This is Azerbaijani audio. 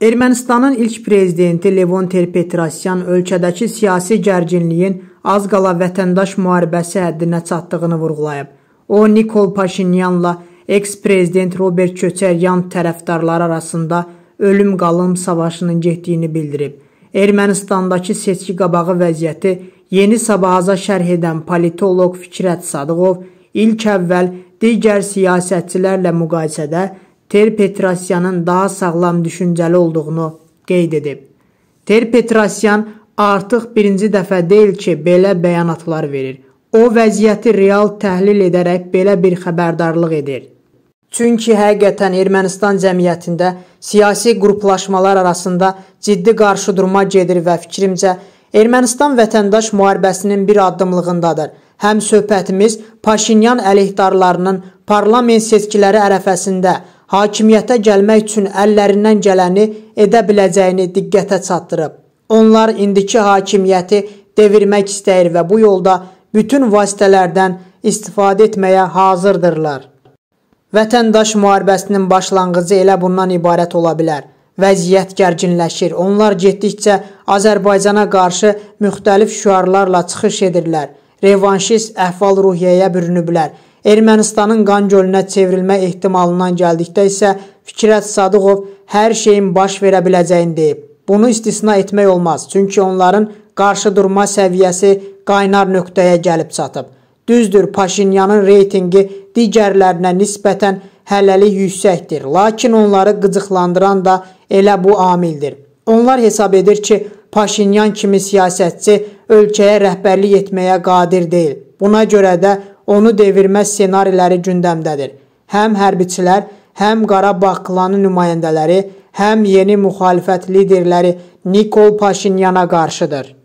Ermənistanın ilk prezidenti Levon Terpetrasyan ölkədəki siyasi gərginliyin az qala vətəndaş müharibəsi həddinə çatdığını vurğulayıb. O, Nikol Paşinyanla eks-prezident Robert Köçəryan tərəfdarları arasında ölüm-qalım savaşının getdiyini bildirib. Ermənistandakı seçki qabağı vəziyyəti yeni sabahaza şərh edən politoloq Fikrət Sadıqov ilk əvvəl digər siyasətçilərlə müqayisədə Terpetrasyanın daha sağlam düşüncəli olduğunu qeyd edib. Terpetrasyan artıq birinci dəfə deyil ki, belə bəyanatlar verir. O vəziyyəti real təhlil edərək belə bir xəbərdarlıq edir. Çünki həqiqətən Ermənistan cəmiyyətində siyasi qruplaşmalar arasında ciddi qarşıdurma gedir və fikrimcə Ermənistan vətəndaş müharibəsinin bir addımlığındadır. Həm söhbətimiz Paşinyan əleyhdarlarının parlament seçkiləri ərəfəsində hakimiyyətə gəlmək üçün əllərindən gələni edə biləcəyini diqqətə çatdırıb. Onlar indiki hakimiyyəti devirmək istəyir və bu yolda bütün vasitələrdən istifadə etməyə hazırdırlar. Vətəndaş müharibəsinin başlanğıcı elə bundan ibarət ola bilər. Vəziyyət gərginləşir. Onlar getdikcə Azərbaycana qarşı müxtəlif şüarlarla çıxış edirlər. Revanşist əhval-ruhiyyəyə bürünüblər. Ermənistanın qan gölünə çevrilmə ehtimalından gəldikdə isə Fikrət Sadıqov hər şeyin baş verə biləcəyini deyib. Bunu istisna etmək olmaz, çünki onların qarşı durma səviyyəsi qaynar nöqtəyə gəlib çatıb. Düzdür, Paşinyanın reytingi digərlərinə nisbətən hələlik yüksəkdir, lakin onları qıcıqlandıran da elə bu amildir. Onlar hesab edir ki, Paşinyan kimi siyasətçi ölkəyə rəhbərlik etməyə qadir deyil. Buna görə də onu devirmə ssenariləri gündəmdədir. Həm hərbiçilər, həm Qarabağ klanı nümayəndələri, həm yeni müxalifət liderləri Nikol Paşinyana qarşıdır.